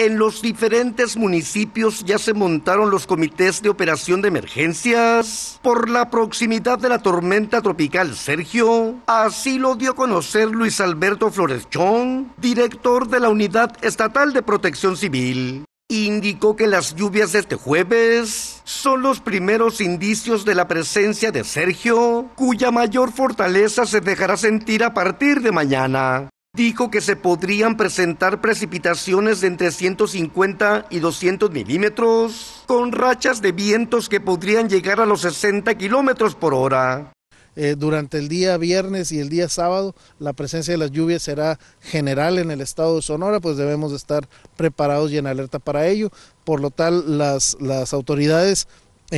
En los diferentes municipios ya se montaron los comités de operación de emergencias por la proximidad de la tormenta tropical Sergio. Así lo dio a conocer Luis Alberto Floreschón, director de la Unidad Estatal de Protección Civil indicó que las lluvias de este jueves son los primeros indicios de la presencia de Sergio, cuya mayor fortaleza se dejará sentir a partir de mañana dijo que se podrían presentar precipitaciones de entre 150 y 200 milímetros, con rachas de vientos que podrían llegar a los 60 kilómetros por hora. Eh, durante el día viernes y el día sábado la presencia de las lluvias será general en el estado de Sonora, pues debemos estar preparados y en alerta para ello. Por lo tal, las, las autoridades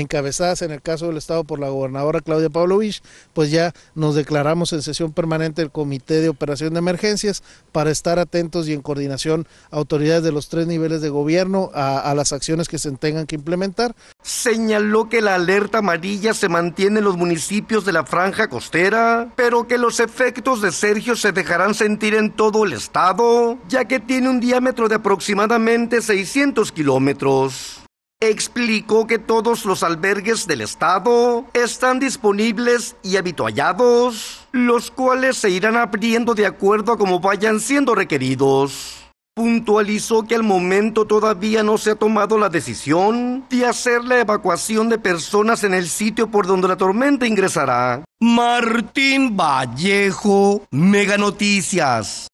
encabezadas en el caso del Estado por la gobernadora Claudia Pavlovich, pues ya nos declaramos en sesión permanente el Comité de Operación de Emergencias para estar atentos y en coordinación a autoridades de los tres niveles de gobierno a, a las acciones que se tengan que implementar. Señaló que la alerta amarilla se mantiene en los municipios de la franja costera, pero que los efectos de Sergio se dejarán sentir en todo el estado, ya que tiene un diámetro de aproximadamente 600 kilómetros explicó que todos los albergues del Estado están disponibles y habituallados, los cuales se irán abriendo de acuerdo a como vayan siendo requeridos. Puntualizó que al momento todavía no se ha tomado la decisión de hacer la evacuación de personas en el sitio por donde la tormenta ingresará. Martín Vallejo, Mega Noticias.